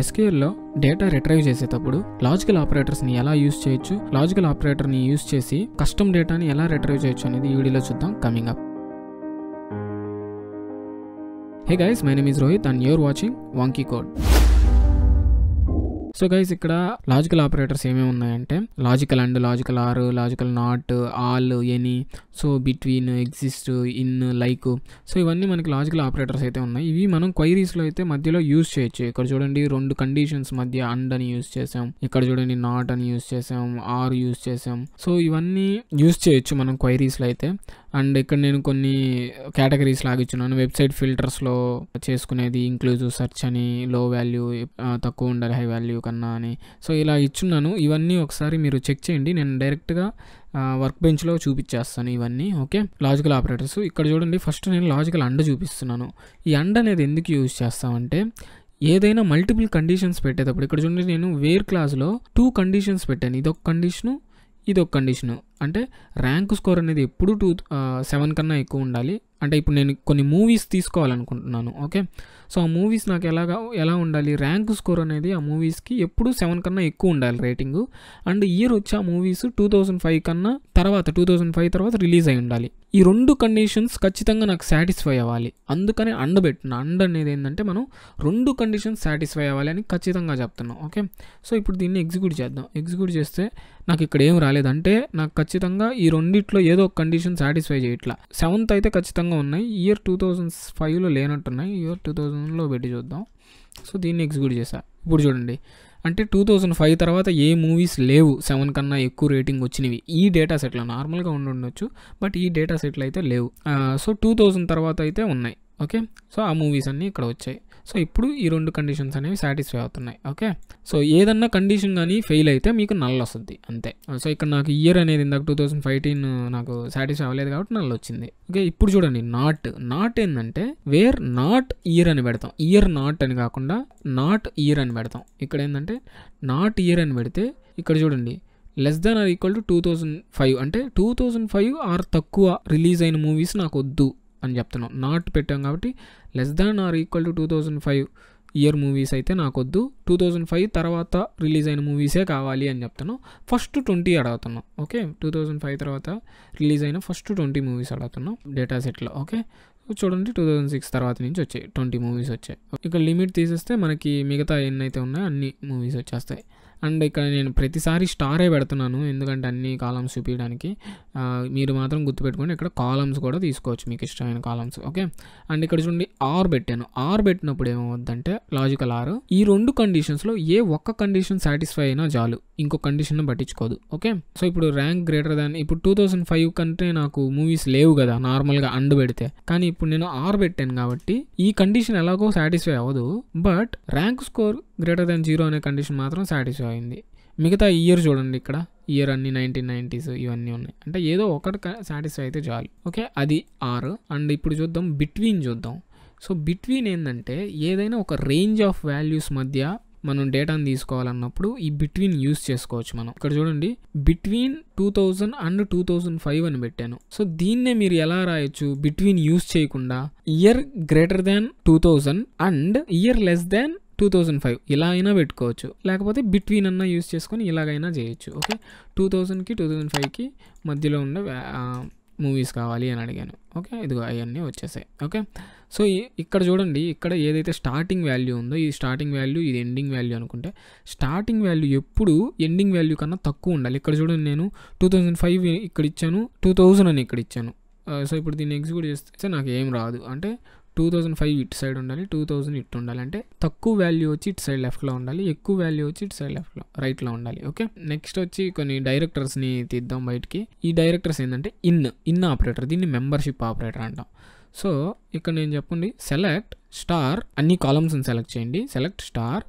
ఎస్కేఎల్లో data retrieve చేసేటప్పుడు logical ఆపరేటర్స్ని ఎలా యూస్ చేయొచ్చు లాజికల్ ఆపరేటర్ని యూస్ చేసి కస్టమ్ డేటాని ఎలా రిట్రైవ్ చేయొచ్చు అనేది ఈ వీడియోలో చూద్దాం coming up hey guys my name is Rohit and you're watching Vanki code so guys ఇక్కడ లాజికల్ ఆపరేటర్స్ ఏమేమి ఉన్నాయంటే logical and logical or logical not all any so between exist in like so ఇవన్నీ మనకి లాజికల్ ఆపరేటర్స్ అయితే ఉన్నాయి ఇవి మనం క్వైరీస్లో అయితే మధ్యలో యూజ్ చేయొచ్చు ఇక్కడ చూడండి రెండు కండిషన్స్ మధ్య అండ్ అని యూజ్ చేసాం ఇక్కడ చూడండి నాట్ అని యూజ్ చేసాం ఆర్ యూజ్ చేసాం సో ఇవన్నీ యూజ్ చేయొచ్చు మనం క్వైరీస్లో అయితే అండ్ ఇక్కడ నేను కొన్ని కేటగిరీస్ లాగిచ్చున్నాను వెబ్సైట్ ఫిల్టర్స్లో చేసుకునేది ఇంక్లూజివ్ సెర్చ్ అని లో వాల్యూ తక్కువ ఉండాలి హై వాల్యూ కన్నా అని సో ఇలా ఇచ్చున్నాను ఇవన్నీ ఒకసారి మీరు చెక్ చేయండి నేను డైరెక్ట్గా వర్క్ బెంచ్లో చూపించేస్తాను ఇవన్నీ ఓకే లాజికల్ ఆపరేటర్స్ ఇక్కడ చూడండి ఫస్ట్ నేను లాజికల్ అండ చూపిస్తున్నాను ఈ అండ అనేది ఎందుకు యూజ్ చేస్తామంటే ఏదైనా మల్టిపుల్ కండిషన్స్ పెట్టేటప్పుడు ఇక్కడ చూడండి నేను వేర్ క్లాస్లో టూ కండిషన్స్ పెట్టాను ఇదొక కండిషను ఇదొక కండిషను అంటే ర్యాంక్ స్కోర్ అనేది ఎప్పుడు టూ సెవెన్ కన్నా ఎక్కువ ఉండాలి అంటే ఇప్పుడు నేను కొన్ని మూవీస్ తీసుకోవాలనుకుంటున్నాను ఓకే సో ఆ మూవీస్ నాకు ఎలాగా ఎలా ఉండాలి ర్యాంక్ స్కోర్ అనేది ఆ మూవీస్కి ఎప్పుడు సెవెన్ కన్నా ఎక్కువ ఉండాలి రేటింగు అండ్ ఇయర్ వచ్చి ఆ మూవీస్ టూ థౌజండ్ ఫైవ్ కన్నా తర్వాత టూ థౌజండ్ ఫైవ్ తర్వాత రిలీజ్ అయి ఉండాలి ఈ రెండు కండిషన్స్ ఖచ్చితంగా నాకు సాటిస్ఫై అవ్వాలి అందుకనే అండ పెట్టిన అండ అనేది ఏంటంటే మనం రెండు కండిషన్స్ సాటిస్ఫై అవ్వాలి అని ఖచ్చితంగా చెప్తున్నాం ఓకే సో ఇప్పుడు దీన్ని ఎగ్జిక్యూట్ చేద్దాం ఎగ్జిక్యూట్ చేస్తే నాకు ఇక్కడ ఏం రాలేదంటే నాకు ఖచ్చితంగా ఈ రెండిట్లో ఏదో ఒక కండిషన్ సాటిస్ఫై చేయట్లా సెవెంత్ అయితే ఖచ్చితంగా ఉన్నాయి ఇయర్ టూ థౌజండ్ ఫైవ్లో లేనట్టున్నాయి ఇయర్ టూ థౌజండ్లో పెట్టి చూద్దాం సో దీన్ని ఎగ్జిక్యూట్ చేశా ఇప్పుడు చూడండి అంటే టూ థౌజండ్ ఫైవ్ తర్వాత ఏ మూవీస్ లేవు సెవెన్ కన్నా ఎక్కువ రేటింగ్ వచ్చినవి ఈ డేటా సెట్లో నార్మల్గా ఉండొచ్చు బట్ ఈ డేటా సెట్లు అయితే లేవు సో టూ థౌజండ్ తర్వాత అయితే ఉన్నాయి ఓకే సో ఆ మూవీస్ అన్నీ ఇక్కడ వచ్చాయి సో ఇప్పుడు ఈ రెండు కండిషన్స్ అనేవి సాటిస్ఫై అవుతున్నాయి ఓకే సో ఏదన్నా కండిషన్ కానీ ఫెయిల్ అయితే మీకు నల్ వస్తుంది అంతే సో ఇక్కడ నాకు ఇయర్ అనేది ఇందాక టూ థౌసండ్ ఫైవ్టీన్ నాకు సాటిస్ఫై అవ్వలేదు కాబట్టి నల్ వచ్చింది ఓకే ఇప్పుడు చూడండి నాట్ నాట్ ఏంటంటే వేర్ నాట్ ఇయర్ అని పెడతాం ఇయర్ నాట్ అని కాకుండా నాట్ ఇయర్ అని పెడతాం ఇక్కడ ఏంటంటే నాట్ ఇయర్ అని పెడితే ఇక్కడ చూడండి less than or equal to two thousand five అంటే టూ థౌజండ్ ఫైవ్ ఆర్ తక్కువ రిలీజ్ అయిన మూవీస్ నాకు వద్దు అని చెప్తున్నాం నాట్ పెట్టాం కాబట్టి less than or equal to two thousand five year movies అయితే నాకు వద్దు టూ థౌజండ్ ఫైవ్ తర్వాత రిలీజ్ అయిన మూవీసే కావాలి అని చెప్తున్నాం ఫస్ట్ ట్వంటీ అడుగుతున్నాం ఓకే టూ థౌజండ్ ఫైవ్ తర్వాత రిలీజ్ అయిన ఫస్ట్ ట్వంటీ మూవీస్ అడుగుతున్నాం డేటా సెట్లో ఓకే చూడండి టూ థౌజండ్ సిక్స్ తర్వాత నుంచి వచ్చాయి ట్వంటీ మూవీస్ వచ్చాయి ఇక లిమిట్ తీసేస్తే మనకి మిగతా ఎన్నైతే ఉన్నాయో అన్ని మూవీస్ వచ్చేస్తాయి అండ్ ఇక్కడ నేను ప్రతిసారి స్టారే పెడుతున్నాను ఎందుకంటే అన్ని కాలమ్స్ చూపించడానికి మీరు మాత్రం గుర్తుపెట్టుకోండి ఇక్కడ కాలమ్స్ కూడా తీసుకోవచ్చు మీకు ఇష్టమైన కాలమ్స్ ఓకే అండ్ ఇక్కడ చూడండి ఆర్ పెట్టాను ఆర్ పెట్టినప్పుడు ఏమవుద్దంటే లాజికల్ ఆర్ ఈ రెండు కండిషన్స్లో ఏ ఒక్క కండిషన్ సాటిస్ఫై అయినా చాలు ఇంకో కండిషన్ పట్టించుకోదు ఓకే సో ఇప్పుడు ర్యాంక్ గ్రేటర్ దాన్ ఇప్పుడు టూ థౌసండ్ ఫైవ్ కంటే నాకు మూవీస్ లేవు కదా నార్మల్గా అండ్ పెడితే కానీ ఇప్పుడు నేను ఆర్ పెట్టాను కాబట్టి ఈ కండిషన్ ఎలాగో సాటిస్ఫై అవ్వదు but rank score greater than zero అనే కండిషన్ మాత్రం సాటిస్ఫై అయింది మిగతా ఇయర్ చూడండి ఇక్కడ ఇయర్ అన్ని నైన్టీన్ నైన్టీస్ ఇవన్నీ ఉన్నాయి అంటే ఏదో ఒకటి సాటిస్ఫై అయితే చాలు ఓకే అది ఆర్ అండ్ ఇప్పుడు చూద్దాం బిట్వీన్ చూద్దాం సో బిట్వీన్ ఏంటంటే ఏదైనా ఒక రేంజ్ ఆఫ్ వాల్యూస్ మధ్య మనం డేటాను తీసుకోవాలన్నప్పుడు ఈ బిట్వీన్ యూస్ చేసుకోవచ్చు మనం ఇక్కడ చూడండి between two thousand and two thousand five అని పెట్టాను సో దీన్నే మీరు ఎలా రాయొచ్చు బిట్వీన్ యూస్ చేయకుండా year greater than two thousand and year less than two thousand five ఇలా అయినా పెట్టుకోవచ్చు లేకపోతే బిట్వీన్ అన్న యూస్ చేసుకొని ఇలాగైనా చేయొచ్చు ఓకే టూ థౌజండ్కి టూ థౌజండ్ ఫైవ్కి మధ్యలో ఉండే మూవీస్ కావాలి అని అడిగాను ఓకే ఇదిగో అవన్నీ వచ్చేసాయి ఓకే సో ఇక్కడ చూడండి ఇక్కడ ఏదైతే స్టార్టింగ్ వాల్యూ ఉందో ఈ స్టార్టింగ్ వాల్యూ ఇది ఎండింగ్ వాల్యూ అనుకుంటే స్టార్టింగ్ వాల్యూ ఎప్పుడు ఎండింగ్ వాల్యూ కన్నా తక్కువ ఉండాలి ఇక్కడ చూడండి నేను టూ థౌజండ్ ఫైవ్ ఇక్కడ ఇచ్చాను టూ థౌజండ్ అని ఇక్కడ ఇచ్చాను సో ఇప్పుడు దీన్ని ఎగ్జిక్యూట్ చేస్తే నాకు ఏం రాదు అంటే టూ థౌజండ్ ఫైవ్ ఇటు సైడ్ ఉండాలి టూ థౌజండ్ ఇటు ఉండాలి అంటే తక్కువ వాల్యూ వచ్చి ఇటు సైడ్ లెఫ్ట్లో ఉండాలి ఎక్కువ వాల్యూ వచ్చి ఇటు సైడ్ లెఫ్ట్లో రైట్లో ఉండాలి ఓకే నెక్స్ట్ వచ్చి కొన్ని డైరెక్టర్స్ని తీద్దాం బయటికి ఈ డైరెక్టర్స్ ఏంటంటే ఇన్ ఇన్ ఆపరేటర్ దీన్ని మెంబర్షిప్ ఆపరేటర్ అంటాం సో ఇక్కడ నేను చెప్పండి సెలెక్ట్ స్టార్ అన్ని కాలమ్స్ని సెలెక్ట్ చేయండి సెలెక్ట్ స్టార్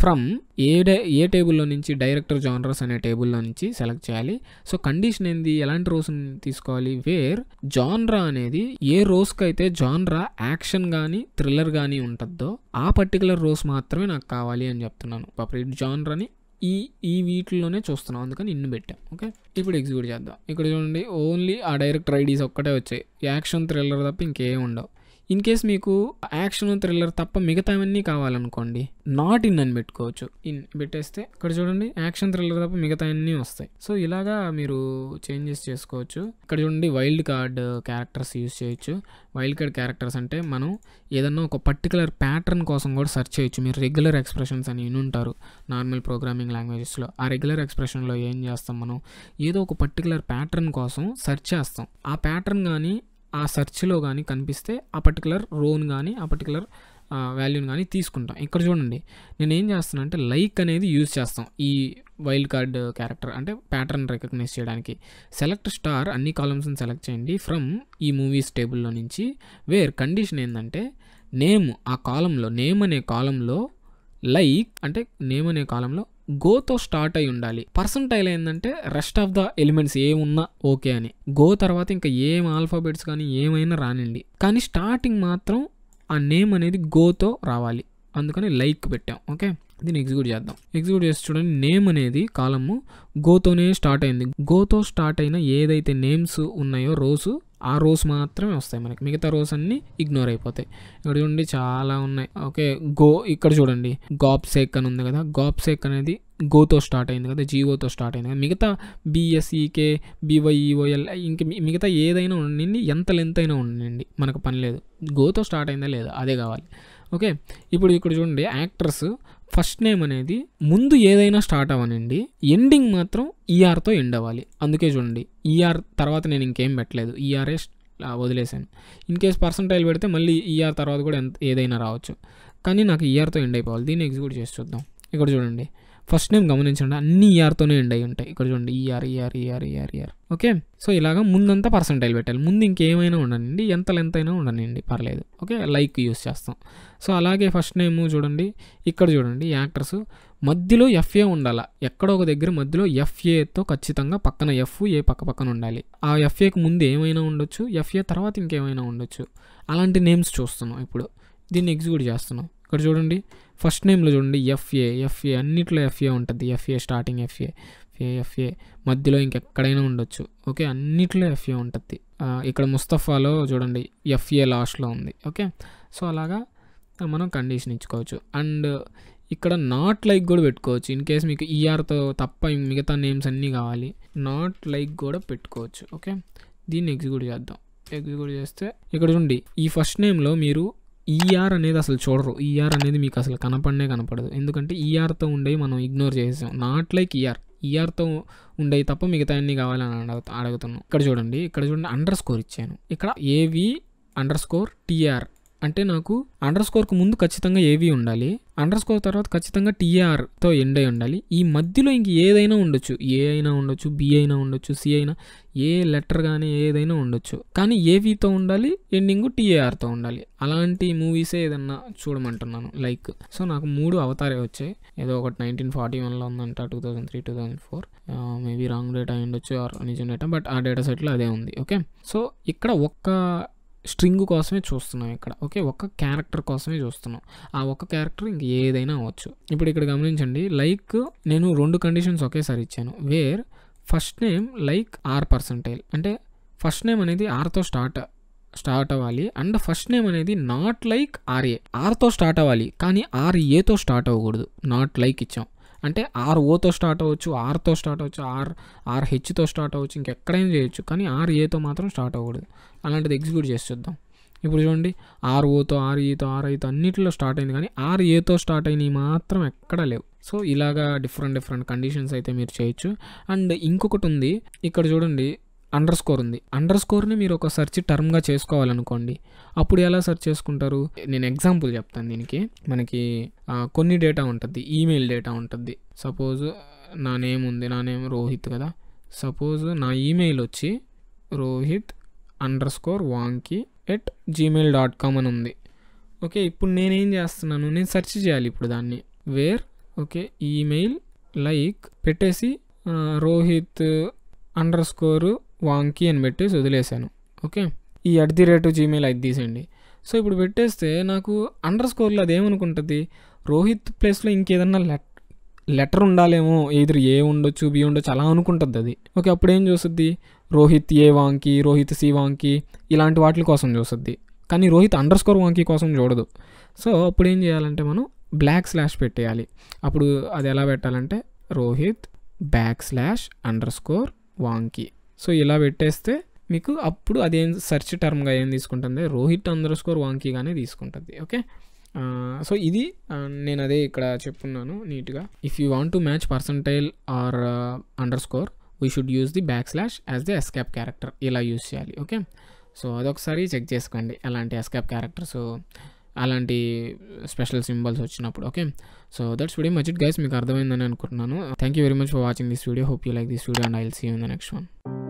ఫ్రమ్ ఏ డే ఏ టేబుల్లో నుంచి డైరెక్టర్ జానర్స్ అనే టేబుల్లో నుంచి సెలెక్ట్ చేయాలి సో కండిషన్ ఏంది ఎలాంటి రోస్ని తీసుకోవాలి వేర్ జాన్రా అనేది ఏ రోజుకి అయితే జాన్రా యాక్షన్ కానీ థ్రిల్లర్ కానీ ఉంటుందో ఆ పర్టికులర్ రోస్ మాత్రమే నాకు కావాలి అని చెప్తున్నాను పపరేట్ జాన్రాని ఈ ఈ వీటిలోనే చూస్తున్నాం అందుకని ఇన్ను పెట్టాం ఓకే ఇప్పుడు ఎగ్జిక్యూట్ చేద్దాం ఇక్కడ చూడండి ఓన్లీ ఆ డైరెక్టర్ ఐడీస్ ఒక్కటే వచ్చాయి యాక్షన్ థ్రిల్లర్ తప్ప ఇంకేం ఉండవు ఇన్ కేస్ మీకు యాక్షన్ థ్రిల్లర్ తప్ప మిగతావన్నీ కావాలనుకోండి నాట్ ఇన్ అని పెట్టుకోవచ్చు ఇన్ పెట్టేస్తే ఇక్కడ చూడండి యాక్షన్ థ్రిల్లర్ తప్ప మిగతా అన్నీ వస్తాయి సో ఇలాగా మీరు చేంజెస్ చేసుకోవచ్చు ఇక్కడ చూడండి వైల్డ్ కార్డ్ క్యారెక్టర్స్ యూజ్ చేయొచ్చు వైల్డ్ కార్డ్ క్యారెక్టర్స్ అంటే మనం ఏదన్నా ఒక పర్టికులర్ ప్యాటర్న్ కోసం కూడా సెర్చ్ చేయొచ్చు మీరు రెగ్యులర్ ఎక్స్ప్రెషన్స్ అని ఉంటారు నార్మల్ ప్రోగ్రామింగ్ లాంగ్వేజెస్లో ఆ రెగ్యులర్ ఎక్స్ప్రెషన్లో ఏం చేస్తాం మనం ఏదో ఒక పర్టికులర్ ప్యాటర్న్ కోసం సెర్చ్ చేస్తాం ఆ ప్యాటర్న్ కానీ ఆ సెర్చ్లో కానీ కనిపిస్తే ఆ పర్టికులర్ రోన్ కానీ ఆ పర్టికులర్ వాల్యూని కానీ తీసుకుంటాం ఇక్కడ చూడండి నేను ఏం చేస్తాను అంటే లైక్ అనేది యూజ్ చేస్తాం ఈ వైల్డ్ కార్డ్ క్యారెక్టర్ అంటే ప్యాటర్న్ రికగ్నైజ్ చేయడానికి సెలెక్ట్ స్టార్ అన్ని కాలమ్స్ని సెలెక్ట్ చేయండి ఫ్రమ్ ఈ మూవీస్ టేబుల్లో నుంచి వేర్ కండిషన్ ఏంటంటే నేమ్ ఆ కాలంలో నేమ్ అనే కాలంలో లైక్ అంటే నేమ్ అనే కాలంలో గోతో స్టార్ట్ అయి ఉండాలి పర్సంటైల్ ఏంటంటే రెస్ట్ ఆఫ్ ద ఎలిమెంట్స్ ఏమున్నా ఓకే అని గో తర్వాత ఇంకా ఏం ఆల్ఫాబెట్స్ కానీ ఏమైనా రానండి కానీ స్టార్టింగ్ మాత్రం ఆ నేమ్ అనేది గోతో రావాలి అందుకని లైక్ పెట్టాం ఓకే దీన్ని ఎగ్జిక్యూట్ చేద్దాం ఎగ్జిక్యూట్ చేసి చూడండి నేమ్ అనేది కాలము గోతోనే స్టార్ట్ అయింది గోతో స్టార్ట్ అయిన ఏదైతే నేమ్స్ ఉన్నాయో రోజు ఆ రోజు మాత్రమే వస్తాయి మనకి మిగతా రోజు అన్నీ ఇగ్నోర్ అయిపోతాయి ఇక్కడ చూడండి చాలా ఉన్నాయి ఓకే గో ఇక్కడ చూడండి గాప్సేక్ సేక్ అని ఉంది కదా గాబ్ సేక్ అనేది గోతో స్టార్ట్ అయింది కదా జీవోతో స్టార్ట్ అయింది కదా మిగతా బిఎస్ఈకే బీవైఈఓఎల్ ఇంక మిగతా ఏదైనా ఉండండి ఎంత లెంత్ అయినా ఉండండి మనకు పని లేదు గోతో స్టార్ట్ అయిందా లేదా అదే కావాలి ఓకే ఇప్పుడు ఇక్కడ చూడండి యాక్టర్స్ ఫస్ట్ నేమ్ అనేది ముందు ఏదైనా స్టార్ట్ అవ్వనండి ఎండింగ్ మాత్రం ఈఆర్తో e ఎండ్ అవ్వాలి అందుకే చూడండి ఈఆర్ e తర్వాత నేను ఇంకేం పెట్టలేదు ఈఆర్ఏ e వదిలేసాను ఇన్ కేస్ పర్సంటైల్ పెడితే మళ్ళీ ఈఆర్ తర్వాత కూడా ఎంత ఏదైనా రావచ్చు కానీ నాకు ఈఆర్తో ఎండ్ అయిపోవాలి దీన్ని ఎగ్జిక్యూట్ చేసి చూద్దాం ఇక్కడ చూడండి ఫస్ట్ నేమ్ గమనించండి అన్ని ఈఆర్తోనే ఎండ్ అయి ఉంటాయి ఇక్కడ చూడండి ER ER ER ER ER okay so ఇలాగ ముందంతా పర్సంటైల్ పెట్టాలి ముందు ఇంకేమైనా ఉండనండి ఎంత లెంత్ అయినా ఉండనండి పర్లేదు ఓకే లైక్ యూస్ చేస్తాం సో అలాగే ఫస్ట్ నేమ్ చూడండి ఇక్కడ చూడండి యాక్టర్స్ మధ్యలో ఎఫ్ఏ ఉండాలి ఎక్కడో ఒక దగ్గర మధ్యలో ఎఫ్ఏతో ఖచ్చితంగా పక్కన ఎఫ్ ఏ పక్క పక్కన ఉండాలి ఆ ఎఫ్ఏకి ముందు ఏమైనా ఉండొచ్చు ఎఫ్ఏ తర్వాత ఇంకేమైనా ఉండొచ్చు అలాంటి నేమ్స్ చూస్తున్నాం ఇప్పుడు దీన్ని ఎగ్జిక్యూట్ చేస్తున్నాం ఇక్కడ చూడండి ఫస్ట్ నేమ్లో చూడండి ఎఫ్ఏ ఎఫ్ఏ అన్నిట్లో ఎఫ్ఏ ఉంటుంది FA starting FA FA FA మధ్యలో ఇంకెక్కడైనా ఉండొచ్చు ఓకే అన్నిట్లో ఎఫ్ఏ ఉంటుంది ఇక్కడ ముస్తఫాలో చూడండి ఎఫ్ఏ లాస్ట్లో ఉంది ఓకే సో అలాగా మనం కండిషన్ ఇచ్చుకోవచ్చు అండ్ ఇక్కడ నాట్ లైక్ కూడా పెట్టుకోవచ్చు ఇన్ కేస్ మీకు ఈఆర్తో e తప్ప మిగతా నేమ్స్ అన్నీ కావాలి నాట్ లైక్ కూడా పెట్టుకోవచ్చు ఓకే దీన్ని ఎగ్జిక్యూట్ చేద్దాం ఎగ్జిక్యూట్ చేస్తే ఇక్కడ ఉండి ఈ ఫస్ట్ నేమ్లో మీరు ఈఆర్ e అనేది అసలు చూడరు ఈఆర్ e అనేది మీకు అసలు కనపడనే కనపడదు ఎందుకంటే ఈఆర్తో e ఉండేవి మనం ఇగ్నోర్ చేసాం నాట్ లైక్ ఈఆర్ ఈఆర్తో ఉండే తప్ప మిగతా అన్ని కావాలని అడుగుతున్నాం ఇక్కడ చూడండి ఇక్కడ చూడండి అండర్ స్కోర్ ఇచ్చాను ఇక్కడ ఏవి అండర్ స్కోర్ టీఆర్ అంటే నాకు అండర్ స్కోర్కు ముందు ఖచ్చితంగా ఏవి ఉండాలి అండర్ స్కోర్ తర్వాత ఖచ్చితంగా టీఆర్తో ఎండ్ అయి ఉండాలి ఈ మధ్యలో ఇంక ఏదైనా ఉండొచ్చు ఏ అయినా ఉండొచ్చు బి అయినా ఉండొచ్చు సి అయినా ఏ లెటర్ కానీ ఏదైనా ఉండొచ్చు కానీ ఏవితో ఉండాలి ఎండింగ్ టీఏఆర్తో ఉండాలి అలాంటి మూవీసే ఏదన్నా చూడమంటున్నాను లైక్ సో నాకు మూడు అవతారే వచ్చాయి ఏదో ఒకటి నైన్టీన్ ఫార్టీ వన్లో ఉందంట two thousand three two thousand four maybe wrong data ఉండొచ్చు ఆర్ నిజం డేటా బట్ ఆ డేటా సెట్లో అదే ఉంది ఓకే సో ఇక్కడ ఒక్క స్ట్రింగ్ కోసమే చూస్తున్నాం ఇక్కడ ఓకే ఒక క్యారెక్టర్ కోసమే చూస్తున్నాం ఆ ఒక్క క్యారెక్టర్ ఇంక ఏదైనా అవ్వచ్చు ఇప్పుడు ఇక్కడ గమనించండి లైక్ నేను రెండు కండిషన్స్ ఒకేసారి ఇచ్చాను where first name like R percentile అంటే ఫస్ట్ నేమ్ అనేది ఆర్తో స్టార్ట్ స్టార్ట్ అవ్వాలి అండ్ ఫస్ట్ నేమ్ అనేది నాట్ లైక్ ఆర్ఏ ఆర్తో స్టార్ట్ అవ్వాలి కానీ ఆర్ఏతో స్టార్ట్ అవ్వకూడదు నాట్ లైక్ ఇచ్చాం అంటే ఆర్ ఓతో స్టార్ట్ అవ్వచ్చు ఆర్తో స్టార్ట్ అవ్వచ్చు ఆర్ ఆర్ హెచ్తో స్టార్ట్ అవ్వచ్చు ఇంకెక్కడైనా చేయొచ్చు కానీ ఆర్ ఏతో మాత్రం స్టార్ట్ అవ్వకూడదు అలాంటిది ఎగ్జిక్యూట్ చేసి చూద్దాం ఇప్పుడు చూడండి ఆర్ ఓతో ఆర్ ఈతో ఆర్ ఐతో అన్నింటిలో స్టార్ట్ అయింది కానీ ఆర్ ఏతో స్టార్ట్ అయినవి మాత్రం ఎక్కడా లేవు సో ఇలాగా డిఫరెంట్ డిఫరెంట్ కండిషన్స్ అయితే మీరు చేయొచ్చు అండ్ ఇంకొకటి ఉంది ఇక్కడ చూడండి అండర్ స్కోర్ ఉంది అండర్ స్కోర్ని మీరు ఒక సెర్చ్ టర్మ్గా చేసుకోవాలనుకోండి అప్పుడు ఎలా సెర్చ్ చేసుకుంటారు నేను ఎగ్జాంపుల్ చెప్తాను దీనికి మనకి కొన్ని డేటా ఉంటుంది ఈమెయిల్ డేటా ఉంటుంది సపోజ్ నా నేమ్ ఉంది నా నేమ్ రోహిత్ కదా సపోజ్ నా ఈమెయిల్ వచ్చి Rohit underscore Vanki at Gmail dot com అని ఉంది ఓకే ఇప్పుడు నేనేం చేస్తున్నాను నేను సెర్చ్ చేయాలి ఇప్పుడు దాన్ని వేర్ ఓకే ఈమెయిల్ లైక్ పెట్టేసి రోహిత్ అండర్ స్కోరు వాంకీ అని పెట్టి వదిలేశాను ఓకే ఈ అట్ ది రేటు జీమెయిల్ అది తీసేయండి సో ఇప్పుడు పెట్టేస్తే నాకు అండర్ స్కోర్లో అదేమనుకుంటుంది రోహిత్ ప్లేస్లో ఇంకేదన్నా లెట్ లెటర్ ఉండాలేమో ఎదురు ఏ ఉండొచ్చు బి ఉండొచ్చు అలా అనుకుంటుంది అది ఓకే అప్పుడు ఏం చూస్తుంది రోహిత్ ఏ వాంకి రోహిత్ సి వాంకి ఇలాంటి వాటి కోసం చూస్తుంది కానీ రోహిత్ అండర్ స్కోర్ వాంకి కోసం చూడదు సో అప్పుడు ఏం చేయాలంటే మనం బ్లాక్ స్లాష్ పెట్టేయాలి అప్పుడు అది ఎలా పెట్టాలంటే Rohit backslash underscore Vanki so ఇలా పెట్టేస్తే మీకు అప్పుడు అదేం సెర్చ్ టర్మ్గా ఏం తీసుకుంటుంది రోహిత్ అందర్ స్కోర్ వాంకీగానే తీసుకుంటుంది ఓకే సో ఇది నేను అదే ఇక్కడ చెప్పున్నాను నీట్గా if you want to match percentile or underscore we should use the backslash as the escape character ఇలా యూస్ చేయాలి ఓకే సో అదొకసారి చెక్ చేసుకోండి uh, అలాంటి ఎస్కాప్ క్యారెక్టర్స్ అలాంటి స్పెషల్ సింబల్స్ వచ్చినప్పుడు okay so that's very much it guys మీకు అర్థమైందని అనుకుంటున్నాను thank you very much for watching this video hope you like this video and I'll see in the next one